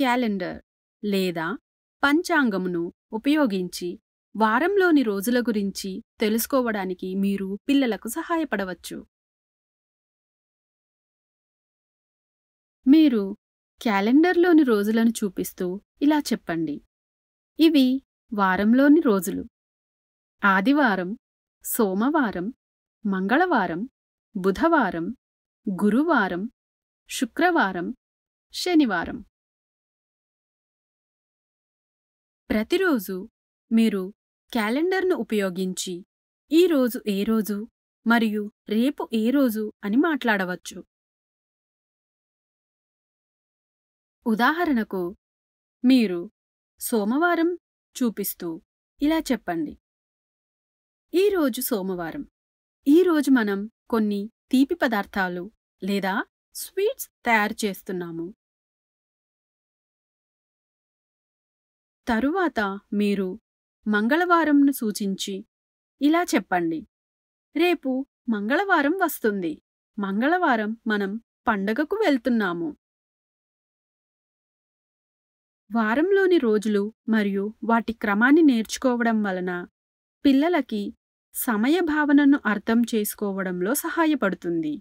calendar లేదా పంచాంగమును ఉపయోగించి వారంలోని రోజుల గురించి తెలుసుకోవడానికి మీరు పిల్లలకు సహాయపడవచ్చు మీరు క్యాలెండర్లోని రోజులను చూపిస్తూ ఇలా చెప్పండి ఇవి వారంలోని రోజులు ఆదివారం సోమవారం మంగళవారం బుధవారం గురువారం శుక్రవారం శనివారం ప్రతిరోజు మీరు క్యాలెండర్ను ఉపయోగించి ఈరోజు ఏ రోజు మరియు రేపు ఏ రోజు అని మాట్లాడవచ్చు ఉదాహరణకు మీరు సోమవారం చూపిస్తూ ఇలా చెప్పండి ఈరోజు సోమవారం ఈరోజు మనం కొన్ని తీపి పదార్థాలు లేదా స్వీట్స్ తయారు చేస్తున్నాము తరువాత మీరు మంగళవారంను సూచించి ఇలా చెప్పండి రేపు మంగళవారం వస్తుంది మంగళవారం మనం పండగకు వెళ్తున్నాము వారంలోని రోజులు మరియు వాటి క్రమాన్ని నేర్చుకోవడం వలన పిల్లలకి సమయ భావనను అర్థం చేసుకోవడంలో సహాయపడుతుంది